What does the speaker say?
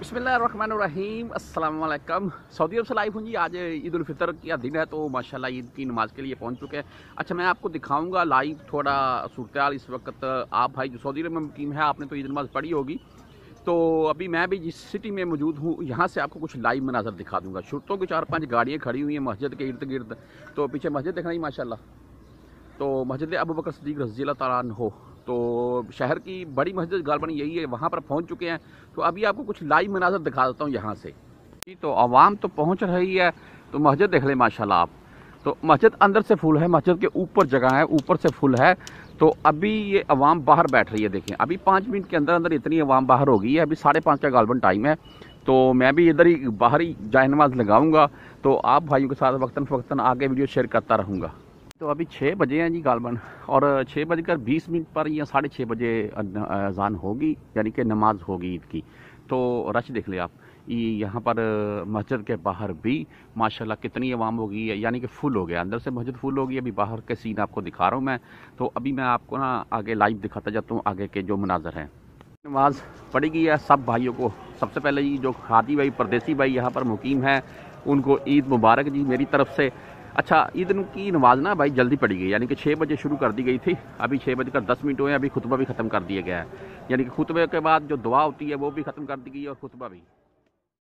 بسم اللہ الرحمن الرحیم السلام علیکم سعودی عرب سے لائیو ہوں جی آج عید الفطر کا دن ہے تو ماشاءاللہ عید کی نماز کے لیے پہنچ چکے ہیں اچھا میں آپ کو دکھاؤں گا لائیو تھوڑا صورتحال اس وقت آپ بھائی جو سعودی عرب میں مقیم ہے آپ نے تو عید نماز پڑھی ہوگی تو ابھی میں بھی جس سٹی میں موجود ہوں یہاں سے آپ کو کچھ لائیو مناظر دکھا دوں گا شرطوں کے چار پانچ گاڑیاں کھڑی ہوئی ہیں مسجد کے ارد گرد تو پیچھے مسجد دکھ رہی ماشاء اللہ تو مسجد ابو بکر صدیق رضی اللہ تعالیٰ ہو تو شہر کی بڑی مسجد غالباً یہی ہے وہاں پر پہنچ چکے ہیں تو ابھی آپ کو کچھ لائیو مناظر دکھا دیتا ہوں یہاں سے جی تو عوام تو پہنچ رہی ہے تو مسجد دیکھ لیں ماشاءاللہ آپ تو مسجد اندر سے فل ہے مسجد کے اوپر جگہ ہے اوپر سے فل ہے تو ابھی یہ عوام باہر بیٹھ رہی ہے دیکھیں ابھی پانچ منٹ کے اندر اندر اتنی عوام باہر ہو گئی ہے ابھی ساڑھے پانچ کا غالباً ٹائم ہے تو میں بھی ادھر ہی باہر ہی جائے نماز لگاؤں گا تو آپ بھائیوں کے ساتھ وقتاً فوقتاً آگے ویڈیو شیئر کرتا رہوں گا تو ابھی چھ بجے ہیں جی غالباً اور چھ بج کر بیس منٹ پر یا ساڑھے چھ بجے اذان ہوگی یعنی کہ نماز ہوگی عید کی تو رش دیکھ لیں آپ یہاں پر مسجد کے باہر بھی ماشاءاللہ کتنی عوام ہو گئی یعنی کہ فل ہو گیا اندر سے مسجد فل ہو گئی ابھی باہر کے سین آپ کو دکھا رہا ہوں میں تو ابھی میں آپ کو نا آگے لائیو دکھاتا جاتا ہوں آگے کے جو مناظر ہیں نماز پڑھی گئی ہے سب بھائیوں کو سب سے پہلے جی جو خادی بھائی پردیسی بھائی یہاں پر مقیم ہیں ان کو عید مبارک جی میری طرف سے اچھا عید کی نماز نا بھائی جلدی پڑی گئی یعنی کہ چھ بجے شروع کر دی گئی تھی ابھی چھ بج کر دس منٹ ہوئے ابھی خطبہ بھی ختم کر دیا گیا ہے یعنی کہ خطبے کے بعد جو دعا ہوتی ہے وہ بھی ختم کر دی گئی اور خطبہ بھی